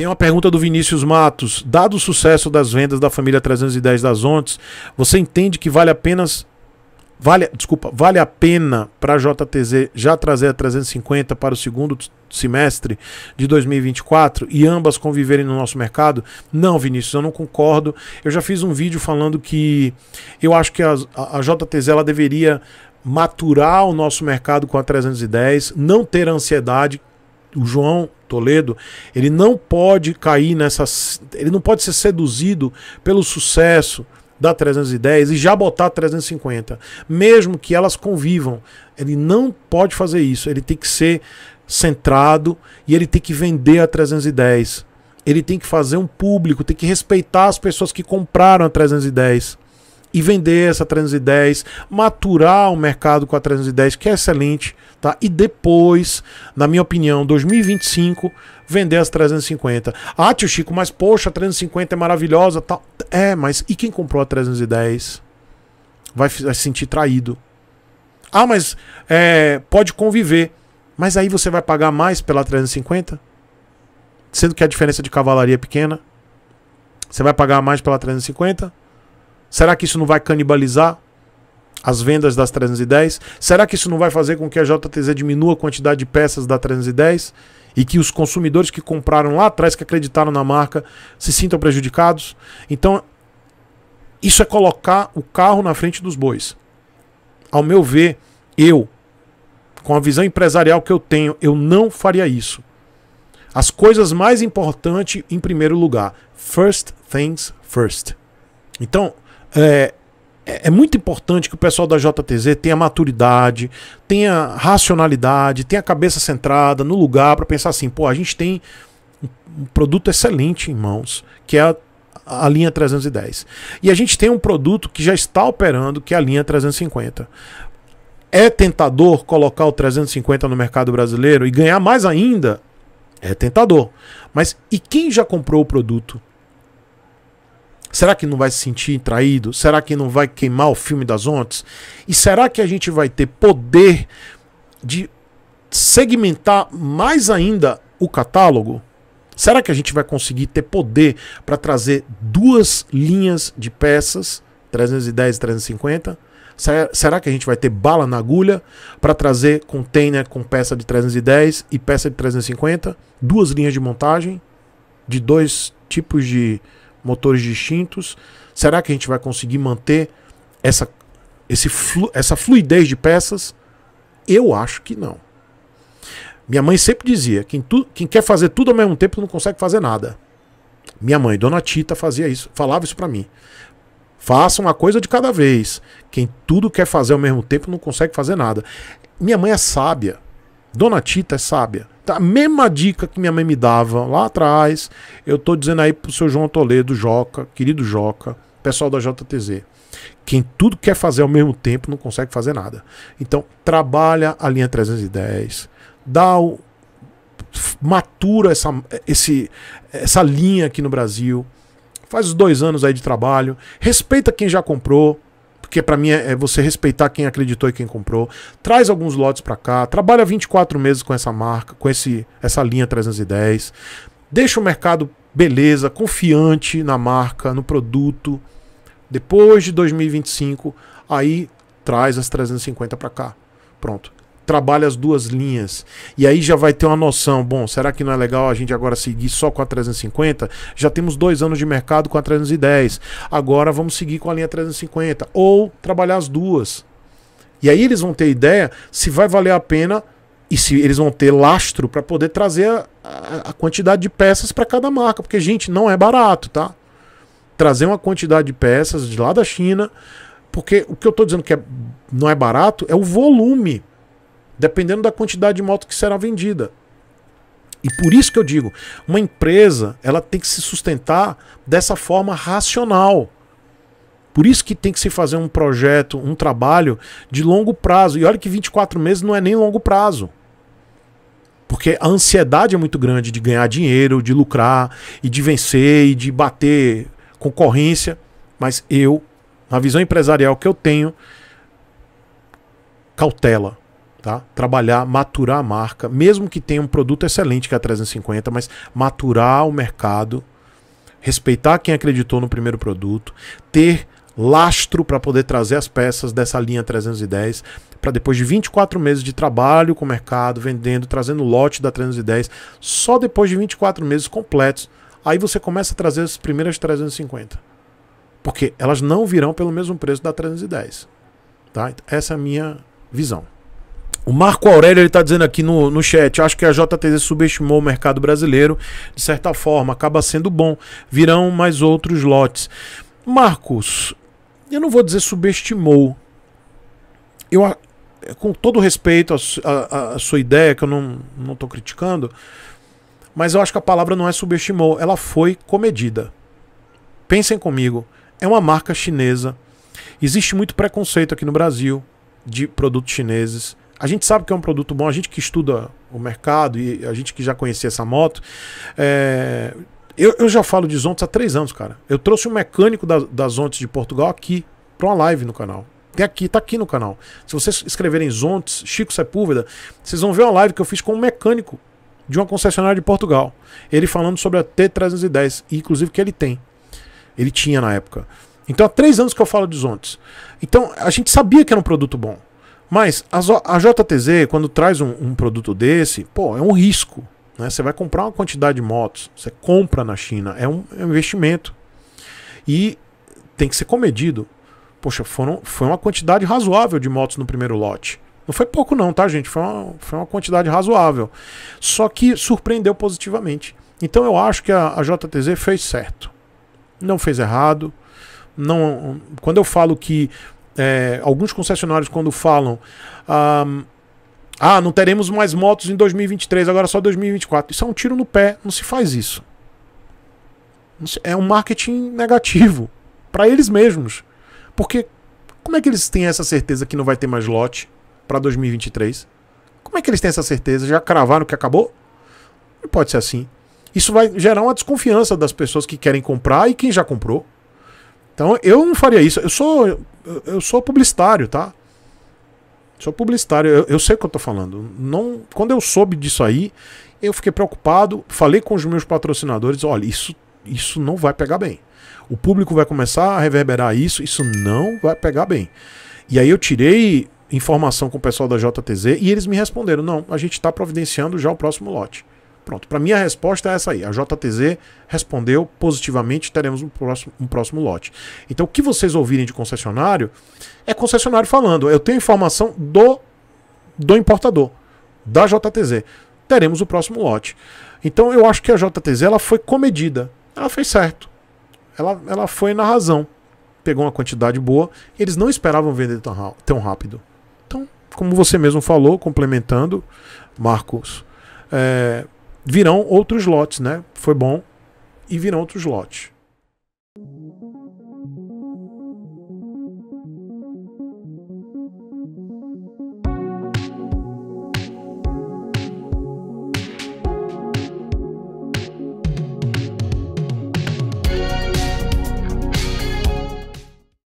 Tem uma pergunta do Vinícius Matos. Dado o sucesso das vendas da família 310 das Ontes, você entende que vale apenas vale, desculpa, vale a pena para a JTZ já trazer a 350 para o segundo semestre de 2024 e ambas conviverem no nosso mercado? Não, Vinícius, eu não concordo. Eu já fiz um vídeo falando que eu acho que a, a JTZ ela deveria maturar o nosso mercado com a 310, não ter ansiedade. O João Toledo, ele não pode cair nessa. Ele não pode ser seduzido pelo sucesso da 310 e já botar a 350, mesmo que elas convivam. Ele não pode fazer isso. Ele tem que ser centrado e ele tem que vender a 310. Ele tem que fazer um público, tem que respeitar as pessoas que compraram a 310 e vender essa 310, maturar o mercado com a 310, que é excelente, tá? E depois, na minha opinião, 2025, vender as 350. Ah, tio Chico, mas poxa, a 350 é maravilhosa, tá? É, mas e quem comprou a 310? Vai, vai se sentir traído. Ah, mas é, pode conviver. Mas aí você vai pagar mais pela 350? Sendo que a diferença de cavalaria é pequena. Você vai pagar mais pela 350? Será que isso não vai canibalizar as vendas das 310? Será que isso não vai fazer com que a JTZ diminua a quantidade de peças da 310 e que os consumidores que compraram lá atrás, que acreditaram na marca, se sintam prejudicados? Então, isso é colocar o carro na frente dos bois. Ao meu ver, eu, com a visão empresarial que eu tenho, eu não faria isso. As coisas mais importantes em primeiro lugar. First things first. Então, é, é, é muito importante que o pessoal da JTZ tenha maturidade, tenha racionalidade, tenha a cabeça centrada no lugar para pensar assim, pô, a gente tem um produto excelente em mãos, que é a, a linha 310. E a gente tem um produto que já está operando, que é a linha 350. É tentador colocar o 350 no mercado brasileiro e ganhar mais ainda? É tentador. Mas e quem já comprou o produto? Será que não vai se sentir traído? Será que não vai queimar o filme das ondas? E será que a gente vai ter poder de segmentar mais ainda o catálogo? Será que a gente vai conseguir ter poder para trazer duas linhas de peças, 310 e 350? Será que a gente vai ter bala na agulha para trazer container com peça de 310 e peça de 350? Duas linhas de montagem de dois tipos de motores distintos. Será que a gente vai conseguir manter essa, esse flu, essa fluidez de peças? Eu acho que não. Minha mãe sempre dizia: quem, tu, quem quer fazer tudo ao mesmo tempo não consegue fazer nada. Minha mãe, Dona Tita, fazia isso, falava isso para mim. Faça uma coisa de cada vez. Quem tudo quer fazer ao mesmo tempo não consegue fazer nada. Minha mãe é sábia. Dona Tita é sábia. Tá, a mesma dica que minha mãe me dava lá atrás, eu tô dizendo aí pro seu João Toledo, Joca, querido Joca, pessoal da JTZ. Quem tudo quer fazer ao mesmo tempo não consegue fazer nada. Então, trabalha a linha 310, dá o, matura essa, esse, essa linha aqui no Brasil, faz os dois anos aí de trabalho, respeita quem já comprou, porque para mim é, é você respeitar quem acreditou e quem comprou. Traz alguns lotes para cá, trabalha 24 meses com essa marca, com esse, essa linha 310. Deixa o mercado beleza, confiante na marca, no produto. Depois de 2025, aí traz as 350 para cá. Pronto trabalha as duas linhas. E aí já vai ter uma noção, bom, será que não é legal a gente agora seguir só com a 350? Já temos dois anos de mercado com a 310, agora vamos seguir com a linha 350. Ou trabalhar as duas. E aí eles vão ter ideia se vai valer a pena e se eles vão ter lastro para poder trazer a, a, a, quantidade de peças para cada marca, porque gente, não é barato, tá? Trazer uma quantidade de peças de lá da China, porque o que eu estou dizendo que é, não é barato é o volume dependendo da quantidade de moto que será vendida. E por isso que eu digo, uma empresa ela tem que se sustentar dessa forma racional. Por isso que tem que se fazer um projeto, um trabalho de longo prazo. E olha que 24 meses não é nem longo prazo. Porque a ansiedade é muito grande de ganhar dinheiro, de lucrar e de vencer e de bater concorrência. Mas eu, na visão empresarial que eu tenho, cautela. Tá? Trabalhar, maturar a marca, mesmo que tenha um produto excelente que é a 350, mas maturar o mercado, respeitar quem acreditou no primeiro produto, ter lastro para poder trazer as peças dessa linha 310 para depois de 24 meses de trabalho com o mercado, vendendo, trazendo lote da 310, só depois de 24 meses completos, aí você começa a trazer as primeiras 350. Porque elas não virão pelo mesmo preço da 310. Tá? Então, essa é a minha visão. O Marco Aurélio está dizendo aqui no, no chat: acho que a JTZ subestimou o mercado brasileiro, de certa forma, acaba sendo bom. Virão mais outros lotes. Marcos, eu não vou dizer subestimou. Eu, com todo respeito à sua ideia, que eu não estou criticando, mas eu acho que a palavra não é subestimou, ela foi comedida. Pensem comigo: é uma marca chinesa. Existe muito preconceito aqui no Brasil de produtos chineses, a gente sabe que é um produto bom, a gente que estuda o mercado e a gente que já conhecia essa moto. É... Eu, eu, já falo de Zontes há três anos, cara. Eu trouxe um mecânico da, das Zontes de Portugal aqui para uma live no canal. Tem aqui, tá aqui no canal. Se vocês escreverem Zontes, Chico Sepúlveda, vocês vão ver uma live que eu fiz com um mecânico de uma concessionária de Portugal. Ele falando sobre a T310, inclusive que ele tem. Ele tinha na época. Então há três anos que eu falo de Zontes. Então a gente sabia que era um produto bom. Mas a, a JTZ, quando traz um, um, produto desse, pô, é um risco. Né? Você vai comprar uma quantidade de motos, você compra na China, é um, é um investimento. E tem que ser comedido. Poxa, foram, foi uma quantidade razoável de motos no primeiro lote. Não foi pouco, não, tá, gente? Foi uma, foi uma quantidade razoável. Só que surpreendeu positivamente. Então eu acho que a, a JTZ fez certo. Não fez errado. Não, quando eu falo que é, alguns concessionários quando falam ah, não teremos mais motos em 2023, agora só 2024. Isso é um tiro no pé, não se faz isso. É um marketing negativo para eles mesmos. Porque como é que eles têm essa certeza que não vai ter mais lote para 2023? Como é que eles têm essa certeza? Já cravaram que acabou? Não pode ser assim. Isso vai gerar uma desconfiança das pessoas que querem comprar e quem já comprou. Então eu não faria isso. Eu sou eu, sou publicitário, tá? Sou publicitário, eu, eu, sei o que eu tô falando. Não, quando eu soube disso aí, eu fiquei preocupado, falei com os meus patrocinadores, olha, isso, isso não vai pegar bem. O público vai começar a reverberar isso, isso não vai pegar bem. E aí eu tirei informação com o pessoal da JTZ e eles me responderam: não, a gente está providenciando já o próximo lote. Pronto, para mim a resposta é essa aí. A JTZ respondeu positivamente, teremos um próximo, um próximo lote. Então o que vocês ouvirem de concessionário é concessionário falando. Eu tenho informação do, do importador, da JTZ. Teremos o próximo lote. Então eu acho que a JTZ ela foi comedida. Ela fez certo. Ela, ela foi na razão. Pegou uma quantidade boa. Eles não esperavam vender tão, tão rápido. Então, como você mesmo falou, complementando, Marcos. É, virão outros lotes, né? Foi bom e virão outros lotes.